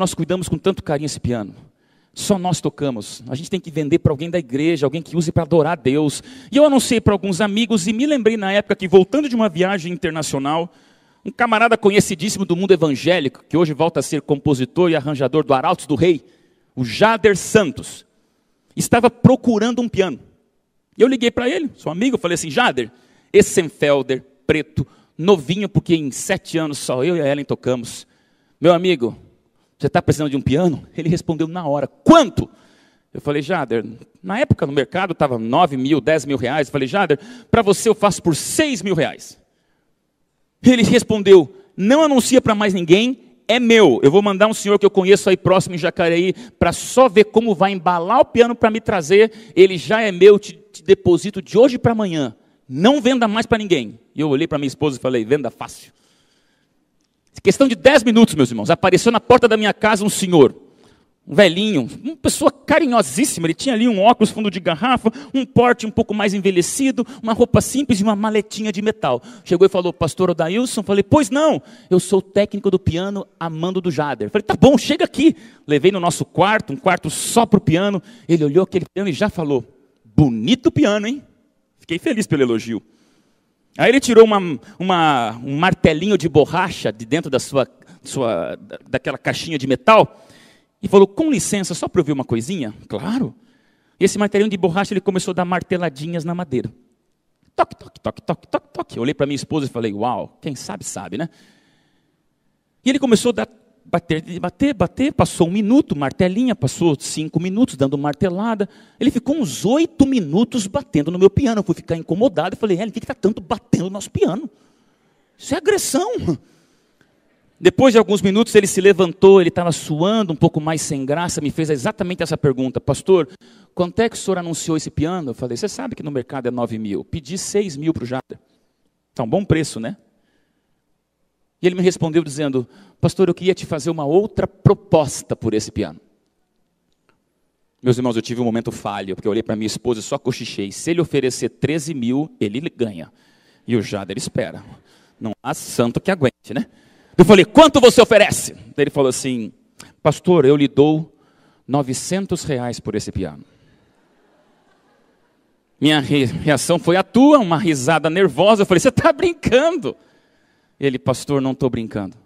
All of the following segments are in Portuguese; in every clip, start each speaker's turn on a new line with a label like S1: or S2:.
S1: nós cuidamos com tanto carinho esse piano. Só nós tocamos. A gente tem que vender para alguém da igreja, alguém que use para adorar a Deus. E eu anunciei para alguns amigos e me lembrei na época que, voltando de uma viagem internacional, um camarada conhecidíssimo do mundo evangélico, que hoje volta a ser compositor e arranjador do Arautos do Rei, o Jader Santos, estava procurando um piano. E eu liguei para ele, seu amigo, falei assim: Jader, Essenfelder, preto, novinho, porque em sete anos só eu e a Ellen tocamos. Meu amigo, você está precisando de um piano? Ele respondeu na hora: Quanto? Eu falei, Jader, na época no mercado estava 9 mil, 10 mil reais. Eu falei, Jader, para você eu faço por 6 mil reais. Ele respondeu: Não anuncia para mais ninguém, é meu. Eu vou mandar um senhor que eu conheço aí próximo em Jacareí para só ver como vai embalar o piano para me trazer. Ele já é meu, te, te deposito de hoje para amanhã. Não venda mais para ninguém. E eu olhei para minha esposa e falei: Venda fácil. Questão de 10 minutos, meus irmãos, apareceu na porta da minha casa um senhor, um velhinho, uma pessoa carinhosíssima. Ele tinha ali um óculos fundo de garrafa, um porte um pouco mais envelhecido, uma roupa simples e uma maletinha de metal. Chegou e falou, pastor Odailson, falei, pois não, eu sou técnico do piano Amando do Jader. Falei, tá bom, chega aqui. Levei no nosso quarto, um quarto só para o piano. Ele olhou aquele piano e já falou, bonito piano, hein? Fiquei feliz pelo elogio. Aí ele tirou uma, uma, um martelinho de borracha de dentro da sua, sua, daquela caixinha de metal e falou: Com licença, só para eu ver uma coisinha? Claro. E esse martelinho de borracha ele começou a dar marteladinhas na madeira. Toque, toque, toque, toque, toque, toque. Eu olhei para minha esposa e falei: Uau, quem sabe, sabe, né? E ele começou a dar bater, bater, bater. Passou um minuto, martelinha, passou cinco minutos, dando martelada. Ele ficou uns oito minutos batendo no meu piano. Eu fui ficar incomodado e falei, é, ele que está tanto batendo no nosso piano? Isso é agressão. Depois de alguns minutos, ele se levantou, ele estava suando, um pouco mais sem graça, me fez exatamente essa pergunta. Pastor, quanto é que o senhor anunciou esse piano? Eu falei, você sabe que no mercado é nove mil. Pedi seis mil para o Jader. Tá um bom preço, né? E ele me respondeu dizendo: Pastor, eu queria te fazer uma outra proposta por esse piano. Meus irmãos, eu tive um momento falho, porque eu olhei para minha esposa e só cochichei. Se ele oferecer 13 mil, ele ganha. E o Jader espera. Não há santo que aguente, né? Eu falei, quanto você oferece? Ele falou assim, pastor, eu lhe dou 900 reais por esse piano. Minha reação foi a tua, uma risada nervosa. Eu falei, você está brincando? Ele, pastor, não estou brincando.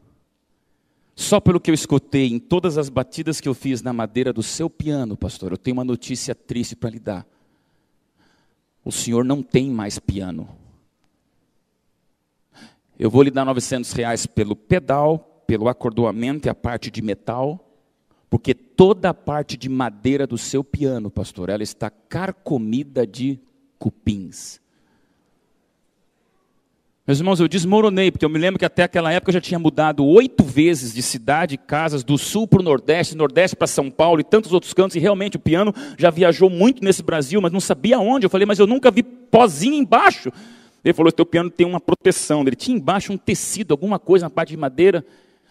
S1: Só pelo que eu escutei em todas as batidas que eu fiz na madeira do seu piano, pastor, eu tenho uma notícia triste para lhe dar. O senhor não tem mais piano. Eu vou lhe dar 900 reais pelo pedal, pelo acordoamento e a parte de metal, porque toda a parte de madeira do seu piano, pastor, ela está carcomida de cupins. Meus irmãos, eu desmoronei, porque eu me lembro que até aquela época eu já tinha mudado oito vezes de cidade, casas, do sul para o nordeste, nordeste para São Paulo e tantos outros cantos, e realmente o piano já viajou muito nesse Brasil, mas não sabia onde. Eu falei, mas eu nunca vi pozinho embaixo. Ele falou, teu piano tem uma proteção. Ele tinha embaixo um tecido, alguma coisa, na parte de madeira,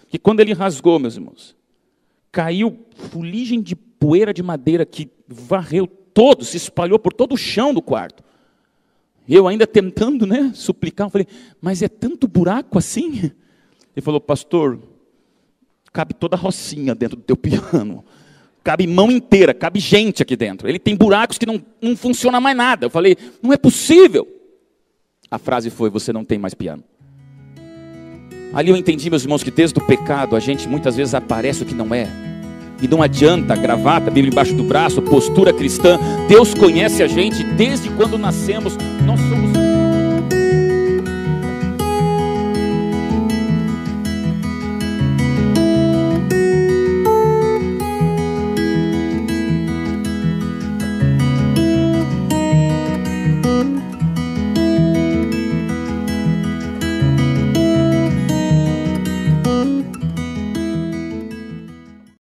S1: que quando ele rasgou, meus irmãos, caiu fuligem de poeira de madeira que varreu todo, se espalhou por todo o chão do quarto. E eu ainda tentando, né, suplicar, eu falei, mas é tanto buraco assim? Ele falou, pastor, cabe toda a rocinha dentro do teu piano. Cabe mão inteira, cabe gente aqui dentro. Ele tem buracos que não, não funciona mais nada. Eu falei, não é possível. A frase foi, você não tem mais piano. Ali eu entendi, meus irmãos, que desde o pecado a gente muitas vezes aparece o que não é. E não adianta gravata, Bíblia embaixo do braço, postura cristã. Deus conhece a gente desde quando nascemos. Nós somos